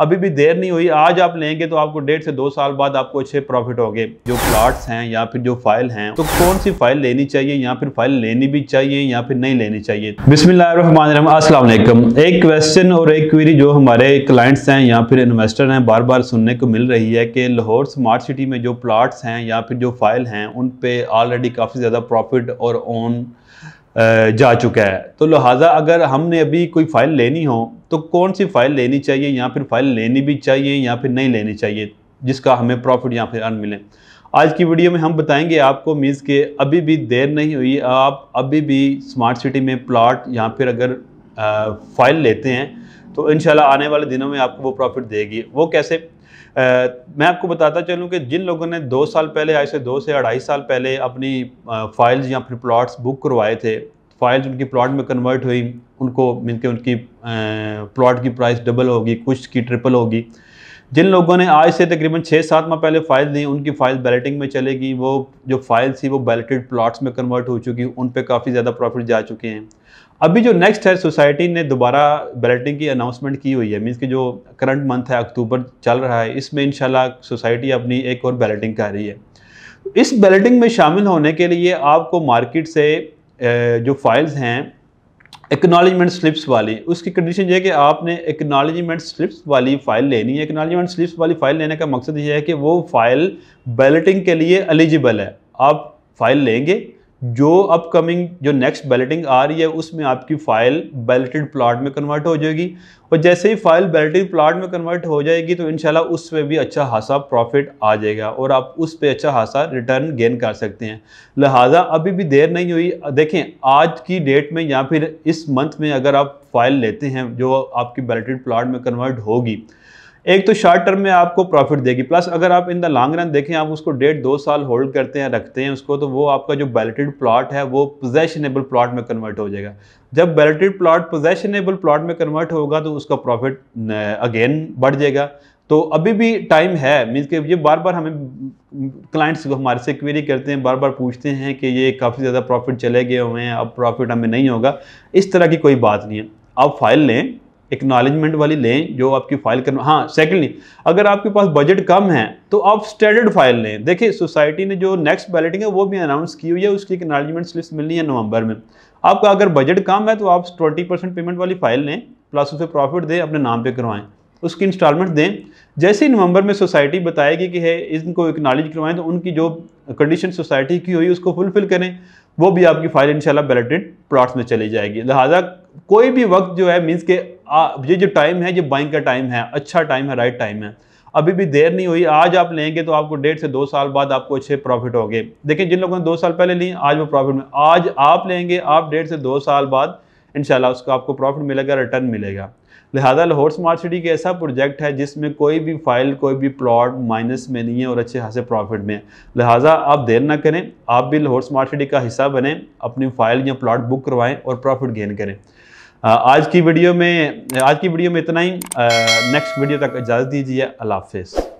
अभी भी देर नहीं हुई आज आप लेंगे तो आपको डेढ़ से दो साल बाद आपको अच्छे प्रॉफिट होंगे जो प्लाट्स हैं या फिर जो फाइल हैं तो कौन सी फाइल लेनी चाहिए या फिर फाइल लेनी भी चाहिए या फिर नहीं लेनी चाहिए बिस्मिल्लाम एक क्वेश्चन और एक क्वेरी जो हमारे क्लाइंट्स हैं या फिर इन्वेस्टर हैं बार बार सुनने को मिल रही है कि लाहौर स्मार्ट सिटी में जो प्लाट्स हैं या फिर जो फाइल हैं उन पर ऑलरेडी काफ़ी ज़्यादा प्रॉफिट और ऑन जा चुका है तो लिहाजा अगर हमने अभी कोई फ़ाइल लेनी हो तो कौन सी फ़ाइल लेनी चाहिए या फिर फ़ाइल लेनी भी चाहिए या फिर नहीं लेनी चाहिए जिसका हमें प्रॉफिट या फिर अर्न मिले आज की वीडियो में हम बताएंगे आपको मीज़ के अभी भी देर नहीं हुई आप अभी भी स्मार्ट सिटी में प्लाट या फिर अगर फ़ाइल लेते हैं तो इन आने वाले दिनों में आपको वो प्रॉफिट देगी वो कैसे मैं आपको बताता चलूँ कि जिन लोगों ने दो साल पहले आज से दो से अढ़ाई साल पहले अपनी फाइल्स या फिर प्लॉट्स बुक करवाए थे फाइल्स उनकी प्लॉट में कन्वर्ट हुई उनको मिलकर उनकी प्लॉट की प्राइस डबल होगी कुछ की ट्रिपल होगी जिन लोगों ने आज से तकरीबन छः सात माह पहले फाइल दी उनकी फाइल बैलेटिंग में चलेगी वो जो फाइल थी वो बैलेटेड प्लाट्स में कन्वर्ट हो चुकी उन पर काफ़ी ज़्यादा प्रॉफिट जा चुके हैं अभी जो नेक्स्ट है सोसाइटी ने दोबारा बैलेटिंग की अनाउंसमेंट की हुई है मीन्स कि जो करंट मंथ है अक्टूबर चल रहा है इसमें इन सोसाइटी अपनी एक और बैलेटिंग कर रही है इस बैलेटिंग में शामिल होने के लिए आपको मार्केट से जो फाइल्स हैं एक्नॉलेजमेंट स्लिप्स वाली उसकी कंडीशन ये है कि आपने एक्नॉलेजमेंट स्लिप्स वाली फ़ाइल लेनी है एक्नॉलेजमेंट स्लिप्स वाली फ़ाइल लेने का मकसद ये है कि वो फ़ाइल बैलेटिंग के लिए एलिजिबल है आप फाइल लेंगे जो अपकमिंग जो नेक्स्ट बैलेटिंग आ रही है उसमें आपकी फ़ाइल बैलेटेड प्लाट में कन्वर्ट हो जाएगी और जैसे ही फाइल बैलेटेड प्लाट में कन्वर्ट हो जाएगी तो इनशाला उस पर भी अच्छा खासा प्रॉफिट आ जाएगा और आप उस पर अच्छा खासा रिटर्न गेन कर सकते हैं लिहाजा अभी भी देर नहीं हुई देखें आज की डेट में या फिर इस मंथ में अगर आप फाइल लेते हैं जो आपकी बैलेटेड प्लाट में कन्वर्ट होगी एक तो शॉर्ट टर्म में आपको प्रॉफिट देगी प्लस अगर आप इन द लॉन्ग रन देखें आप उसको डेढ़ दो साल होल्ड करते हैं रखते हैं उसको तो वो आपका जो बैलेटेड प्लॉट है वो पोजेशनेबल प्लॉट में कन्वर्ट हो जाएगा जब बैलेटेड प्लॉट पोजेशनेबल प्लॉट में कन्वर्ट होगा तो उसका प्रॉफिट अगेन बढ़ जाएगा तो अभी भी टाइम है मीन्स कि ये बार बार हमें क्लाइंट्स हमारे से क्वेरी करते हैं बार बार पूछते हैं कि ये काफ़ी ज़्यादा प्रॉफिट चले गए हुए हैं अब प्रॉफिट हमें नहीं होगा इस तरह की कोई बात नहीं है आप फाइल लें एक्नॉलेजमेंट वाली लें जो आपकी फाइल करना हाँ सेकेंडली अगर आपके पास बजट कम है तो आप स्टैंडर्ड फाइल लें देखिए सोसाइटी ने जो नेक्स्ट बैलेटिंग है वो भी अनाउंस की हुई है उसकी एक्नॉलेजमेंट लिस्ट मिलनी है नवंबर में आपका अगर बजट कम है तो आप ट्वेंटी परसेंट पेमेंट वाली फाइल लें प्लस उसे प्रॉफिट दें अपने नाम पर करवाएँ उसकी इंस्टॉलमेंट दें जैसे ही नवंबर में सोसाइटी बताएगी कि है इनको एक्नॉलेज करवाएं तो उनकी जो कंडीशन सोसाइटी की हुई उसको फुलफिल करें वो भी आपकी फ़ाइल इंशाल्लाह बैलेटेड प्लॉट्स में चली जाएगी लिहाजा कोई भी वक्त जो है मीन्स के आ, ये जो टाइम है ये बाइंग का टाइम है अच्छा टाइम है राइट टाइम है अभी भी देर नहीं हुई आज आप लेंगे तो आपको डेढ़ से दो साल बाद आपको अच्छे प्रॉफिट हो गए देखिए जिन लोगों ने दो साल पहले ली आज वो प्रॉफिट में आज आप लेंगे आप डेढ़ से दो साल बाद इनशाला उसका आपको प्रॉफिट मिलेगा रिटर्न मिलेगा लिहाजा लाहौर स्मार्ट सिटी का ऐसा प्रोजेक्ट है जिसमें कोई भी फाइल कोई भी प्लॉट माइनस में नहीं है और अच्छे खासे प्रॉफिट में लिहाजा आप देर ना करें आप भी लाहौर स्मार्ट सिटी का हिस्सा बने अपनी फाइल या प्लॉट बुक करवाएं और प्रॉफिट गेन करें आज की वीडियो में आज की वीडियो में इतना ही नेक्स्ट वीडियो तक इजाज़त दीजिए अल्लाह हाफिज़